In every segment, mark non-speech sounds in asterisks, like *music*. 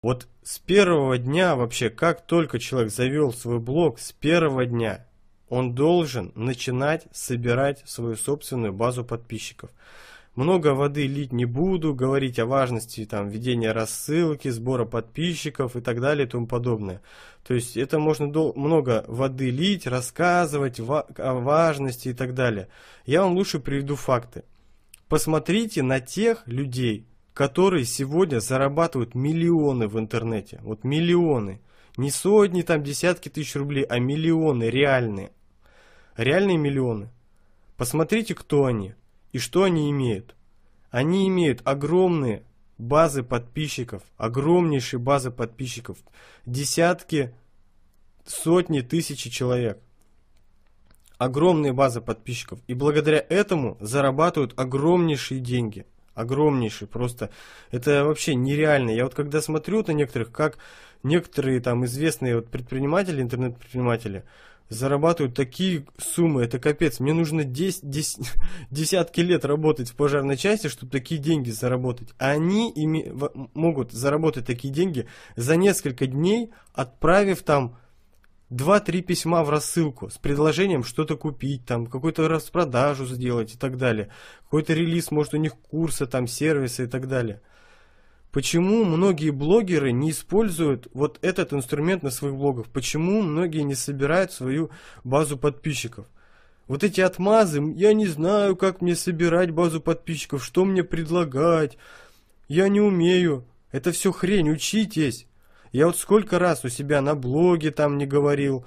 Вот с первого дня вообще, как только человек завел свой блог, с первого дня он должен начинать собирать свою собственную базу подписчиков. Много воды лить не буду, говорить о важности там, ведения рассылки, сбора подписчиков и так далее и тому подобное. То есть это можно много воды лить, рассказывать ва о важности и так далее. Я вам лучше приведу факты. Посмотрите на тех людей, которые сегодня зарабатывают миллионы в интернете. Вот миллионы. Не сотни, там десятки тысяч рублей, а миллионы реальные. Реальные миллионы. Посмотрите, кто они и что они имеют. Они имеют огромные базы подписчиков, огромнейшие базы подписчиков, десятки, сотни, тысячи человек. Огромные базы подписчиков. И благодаря этому зарабатывают огромнейшие деньги – огромнейший, просто это вообще нереально. Я вот когда смотрю на некоторых, как некоторые там известные вот предприниматели, интернет-предприниматели, зарабатывают такие суммы, это капец. Мне нужно 10, 10, *laughs* десятки лет работать в пожарной части, чтобы такие деньги заработать. А они ими, могут заработать такие деньги за несколько дней, отправив там два-три письма в рассылку с предложением что-то купить, там какую-то распродажу сделать и так далее. Какой-то релиз, может, у них курса, там сервиса и так далее. Почему многие блогеры не используют вот этот инструмент на своих блогах? Почему многие не собирают свою базу подписчиков? Вот эти отмазы, я не знаю, как мне собирать базу подписчиков, что мне предлагать, я не умею. Это все хрень, учитесь. Я вот сколько раз у себя на блоге там не говорил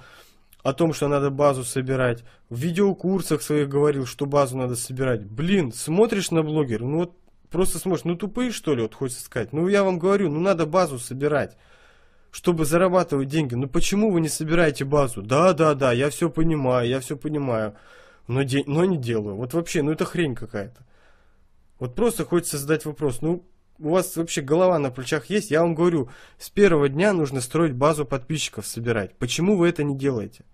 о том, что надо базу собирать. В видеокурсах своих говорил, что базу надо собирать. Блин, смотришь на блогер, ну вот просто смотришь, ну тупые что ли, вот хочется сказать. Ну я вам говорю, ну надо базу собирать, чтобы зарабатывать деньги. Ну почему вы не собираете базу? Да, да, да, я все понимаю, я все понимаю. Но, де... но не делаю. Вот вообще, ну это хрень какая-то. Вот просто хочется задать вопрос, ну у вас вообще голова на плечах есть, я вам говорю, с первого дня нужно строить базу подписчиков собирать. Почему вы это не делаете?